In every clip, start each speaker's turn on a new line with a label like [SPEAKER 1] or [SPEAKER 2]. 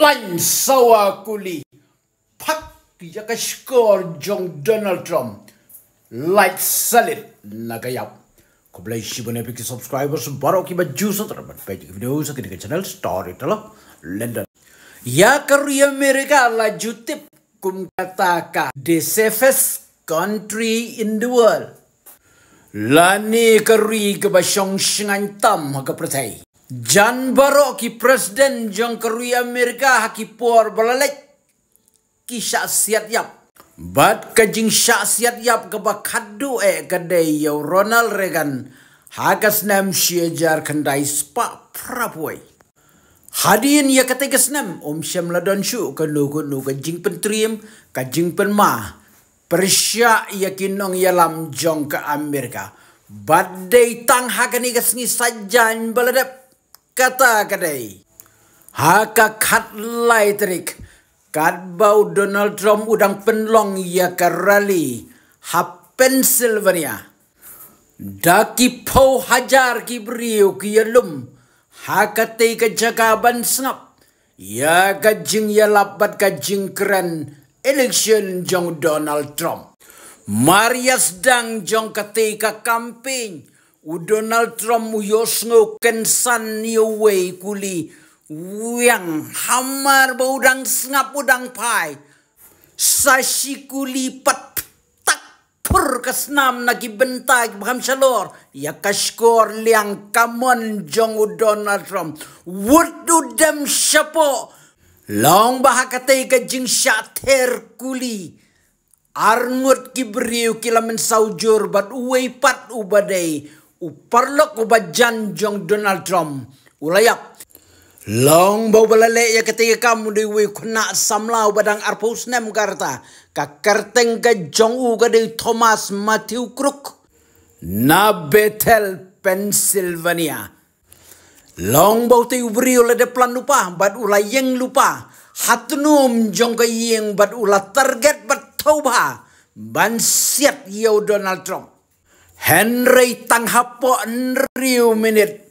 [SPEAKER 1] lain sawa kuli. Pak yaka skor jong Donald Trump. Like salit naga yap. Ko bila isi bune piki subscriber sun baro ki baju sutra ban pejik video sa kini ke channel story talo lah. London. Ya karu ya, Amerika la jutip kum kataka the safest country in the world. Lani karu ya, ke basong singan tam haka pertai. Jan baro ki presiden jong kerui Amerika haki por belalek ki syaksiat yap. Bad kajing syaksiat yap keba kadu e kadai yau Ronald Reagan hakas nam syajar kendai spa prapuai. Hadirin ya kata kesnam om syam ladon syu kanu kanu kajing pentriem kajing penma. Persia yakinong yalam jong ke Amerika. Badai tang hakani kasni sajan beladap kata kadai. Haka khat laitrik. terik. bau Donald Trump udang penlong ya hak Ha Pennsylvania. Daki pau hajar ki beriu ki yelum. Haka tei ka jakaban sengap. Ya ka ya lapat kajing keren. Election jong Donald Trump. Maria sedang jong ketika kampanye u Donald Trump u ngoken kensan kuli uyang hamar bau udang sengap udang pai sashi kuli pat tak pur kesnam nagi bentak baham shalor ya kashkor liang kamon jong u Donald Trump would do dem shapo long bahakatay ka jing shater kuli arngot kibriu kilamen saujur bat uwe pat ubadai uparlok ubajan jong Donald Trump ulayak long bau balale ya ketika kamu diwi kena samla badang arpus nem karta ka kerteng ke jong u ka di Thomas Matthew Crook na Bethel Pennsylvania long bau te ubri de plan lupa bad ula yang lupa hatnum jong ka yeng bad ula target bad tauba bansiat yau Donald Trump Henry Tanghapo Riu menit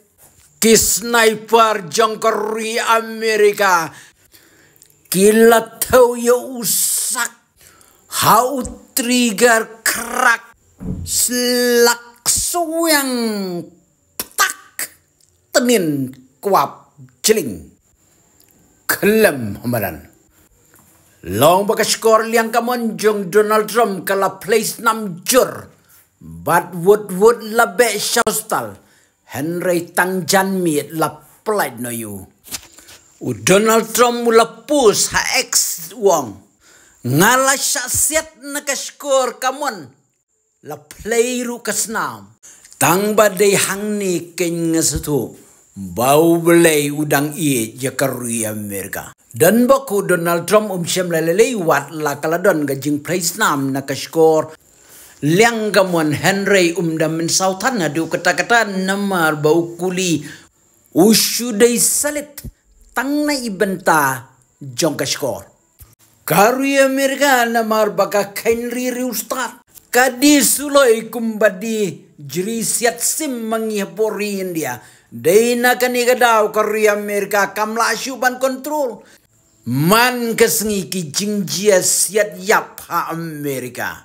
[SPEAKER 1] Ki Sniper Jongkori Amerika Kila Tau Ya Usak Hau Trigger Krak Slak Suyang Tak Tenin Kuap Jeling Kelem Hamaran Long bakas skor liang kamonjong Donald Trump kala place 6 jur Badwood wood la be shostal. Henry tang jan miet la plait no you. U Donald Trump mula pus ha ex wong. Ngala sya siat na kaskor kamon. La playru ru kasnam. Tang badai hang ni keng ngasatu. Bau belai udang iye jakaruya merga. Dan baku Donald Trump um syam lelelewat la kaladon gajing place nam na kaskor liangamon henrei Henry min sautan hadu kata-kata namar bau kuli ushudai salit tangna ibenta jongkashkor. Karuya mirga namar baka kenri riustar. Kadi suloi kumbadi jiri siat sim mengihapori India. Daina kanigadau karuya mirga kamla syuban kontrol. Man kesengi ki jingjia siat yap ha Amerika.